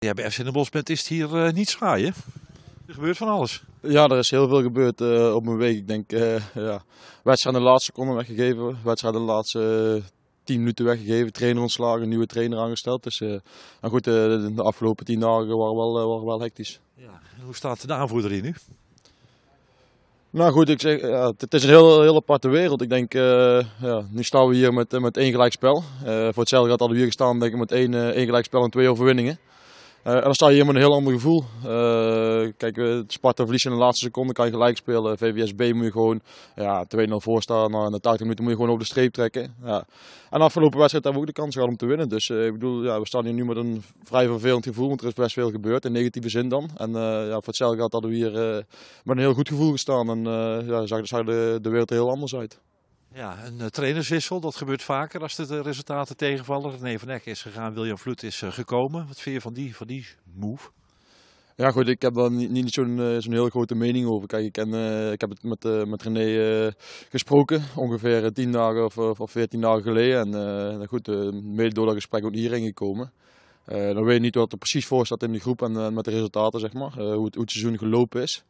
Ja, bij FC Den Bosch bent is het hier eh, niet saai, hè? Er gebeurt van alles. Ja, er is heel veel gebeurd eh, op mijn week. Ik denk, uh, ja, wedstrijd de laatste seconde weggegeven, wedstrijd de laatste tien minuten weggegeven, trainer ontslagen, nieuwe trainer aangesteld. Dus en nou goed, de, de, afgelopen tien dagen waren wel, waren wel hectisch. Ja. hoe staat de aanvoerder hier nu? Nou goed, ik zeg, ja, het is een heel, heel aparte wereld. Ik denk, ja, nu staan we hier met, met één gelijkspel voor hetzelfde gaat hadden we hier gestaan denk ik, met één, uh, één gelijk en twee overwinningen. Eh, en dan sta je helemaal een heel ander gevoel. Eh, kijk, eh, Sparta verliest in de laatste seconde, kan je gelijk spelen. VVSB moet je gewoon ja, 2-0 voor staan. Na de 80 minuten moet je gewoon op de streep trekken. Ja. En de afgelopen wedstrijd hebben we ook de kans gehad om te winnen. Dus ik bedoel, ja, we staan hier nu met een vrij vervelend gevoel, want er is best veel gebeurd. In negatieve zin dan. En ja, voor hetzelfde hadden we hier met een heel goed gevoel gestaan. En ja, zag, zag de, de wereld er heel anders uit. Ja, een eh, trainerswissel, dat gebeurt vaker als de resultaten tegenvallen. René van Eck is gegaan, William Vloed is eh, gekomen. Wat vind je van die, van die move? Ja goed, ik heb daar niet, niet zo'n eh, zo'n heel grote mening over. Kijk, ik, ik heb het met, uh, met René gesproken, ongeveer 10 dagen of, of dagen geleden. En goed, mede door dat gesprek ook hierin gekomen. dan weet je niet wat er precies voor staat in de groep en met de resultaten, zeg maar. hoe, het, hoe het seizoen gelopen is.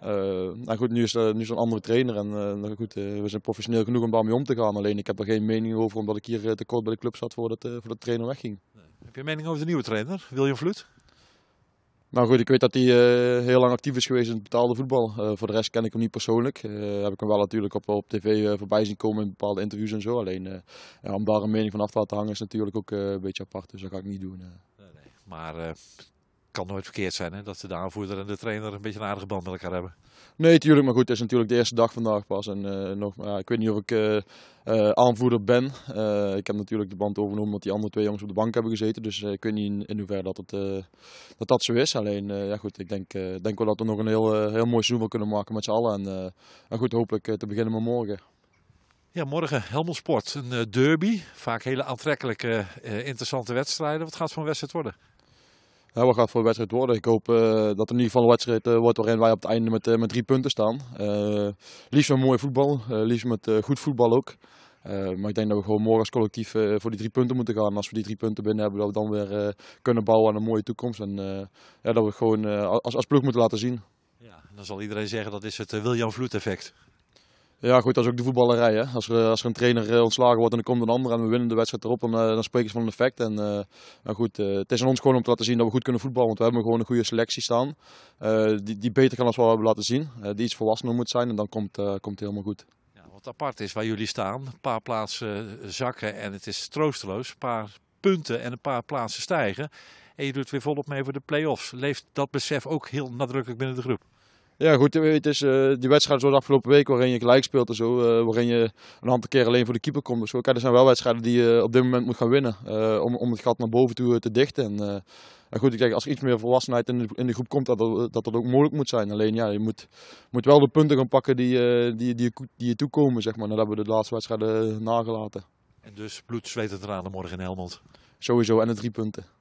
Eh, nou goed, nu is, eh, nu een andere trainer en uh, goed, we zijn professioneel genoeg om daarmee om te gaan. Alleen ik heb er geen mening over omdat ik hier te kort bij de club zat voordat, voor de trainer wegging. Nee. Heb je een mening over de nieuwe trainer, William Vloed? Nou goed, ik weet dat hij heel lang actief is geweest in het betaalde voetbal. voor de rest ken ik hem niet persoonlijk. heb ik hem wel natuurlijk op, op tv voorbij zien komen in bepaalde interviews en zo. Alleen om daar een mening van af te laten hangen is natuurlijk ook een beetje apart, dus dat ga ik niet doen. Nee, nee. Maar kan nooit verkeerd zijn hè, dat de aanvoerder en de trainer een beetje een aardige band met elkaar hebben. Nee, tuurlijk. Maar goed, het is natuurlijk de eerste dag vandaag pas. En eh, nog, ik weet niet of ik eh, eh, aanvoerder ben. ik heb natuurlijk de band overgenomen omdat die andere twee jongens op de bank hebben gezeten. Dus ik weet niet in, in hoeverre dat, het, dat dat zo is. Alleen, ja goed, ik denk, denk wel dat we nog een heel, heel mooi seizoen kunnen maken met z'n allen. En, en, goed, hopelijk te beginnen met morgen. Ja, morgen Helmond Sport, een derby. Vaak hele aantrekkelijke, interessante wedstrijden. Wat gaat het voor een wedstrijd worden? Ja, wat gaat voor wedstrijd worden? Ik hoop eh, dat er in ieder geval een wedstrijd eh, wordt waarin wij op het einde met, eh, met drie punten staan. liefst met mooi voetbal, liefst met goed voetbal ook. maar ik denk dat we gewoon morgen als collectief voor die drie punten moeten gaan. En als we die drie punten binnen hebben, dat we dan weer kunnen bouwen aan een mooie toekomst. En ja, dat we gewoon als, als ploeg moeten laten zien. Ja, dan zal iedereen zeggen dat is het William Vloed effect. Ja, goed, dat is ook de voetballerij. Hè. Als, er, eh, als er een trainer eh, ontslagen wordt en er komt een ander en we winnen de wedstrijd erop, dan, eh, dan spreken ze van een effect. En, goed, het is aan ons gewoon om te laten zien dat we goed kunnen voetballen. Want we hebben gewoon een goede selectie staan. die, die beter kan als wat we hebben laten zien. die iets volwassener moet zijn en dan komt, komt het helemaal goed. Ja, wat apart is waar jullie staan, een paar plaatsen zakken en het is troosteloos. Een paar punten en een paar plaatsen stijgen. En je doet weer volop mee voor de play-offs. Leeft dat besef ook heel nadrukkelijk binnen de groep? Ja, goed. Eh, het is, uh, die wedstrijden zoals afgelopen week waarin je gelijk speelt en zo. Eh, waarin je een aantal keer alleen voor de keeper komt. Dus kijk, er zijn wel wedstrijden die je op dit moment moet gaan winnen. om, om het gat naar boven toe te dichten. En, en goed, ik denk, als er iets meer volwassenheid in de, in de groep komt, dat, dat, dat ook mogelijk moet zijn. Alleen ja, je moet, moet wel de punten gaan pakken die, die, die, die je toekomen, zeg maar. Dat hebben we de laatste wedstrijden nagelaten. En dus bloed, zweet en tranen morgen in Helmond? Sowieso, en de drie punten.